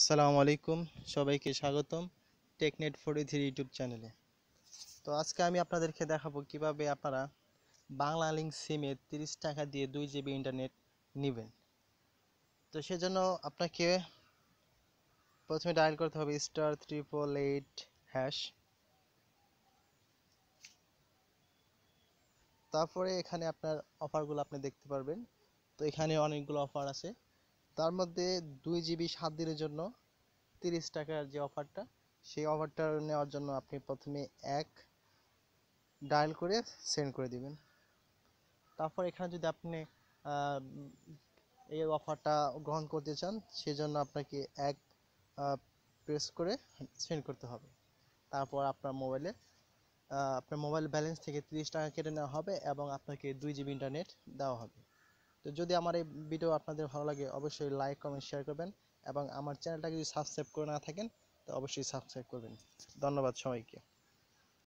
আসসালামু আলাইকুম সবাইকে স্বাগতম টেকনেট ফোর থ্রি ইউটিউব চ্যানেলে তো আজকে আমি আপনাদেরকে দেখাবো কিভাবে আপনারা বাংলা লিঙ্ক সিমে তিরিশ টাকা দিয়ে দুই জিবি ইন্টারনেট নেবেন তো সেজন্য আপনাকে প্রথমে ডায়াল করতে হবে স্টার ট্রিপল এইট হ্যাশ তারপরে এখানে আপনার অফারগুলো আপনি দেখতে পারবেন তো এখানে অনেকগুলো অফার আছে তার মধ্যে দুই জিবি সাত দিনের জন্য তিরিশ টাকার যে অফারটা সেই অফারটা নেওয়ার জন্য আপনি প্রথমে এক ডায়াল করে সেন্ড করে দিবেন তারপর এখানে যদি আপনি এই অফারটা গ্রহণ করতে চান সেজন্য আপনাকে এক প্রেস করে সেন্ড করতে হবে তারপর আপনার মোবাইলে আপনার মোবাইল ব্যালেন্স থেকে তিরিশ টাকা কেটে নেওয়া হবে এবং আপনাকে দুই জিবি ইন্টারনেট দেওয়া হবে তো যদি আমার এই ভিডিও আপনাদের ভালো লাগে অবশ্যই লাইক কমেন্ট শেয়ার করবেন এবং আমার চ্যানেলটাকে যদি সাবস্ক্রাইব করে না থাকেন তো অবশ্যই সাবস্ক্রাইব করবেন ধন্যবাদ সবাইকে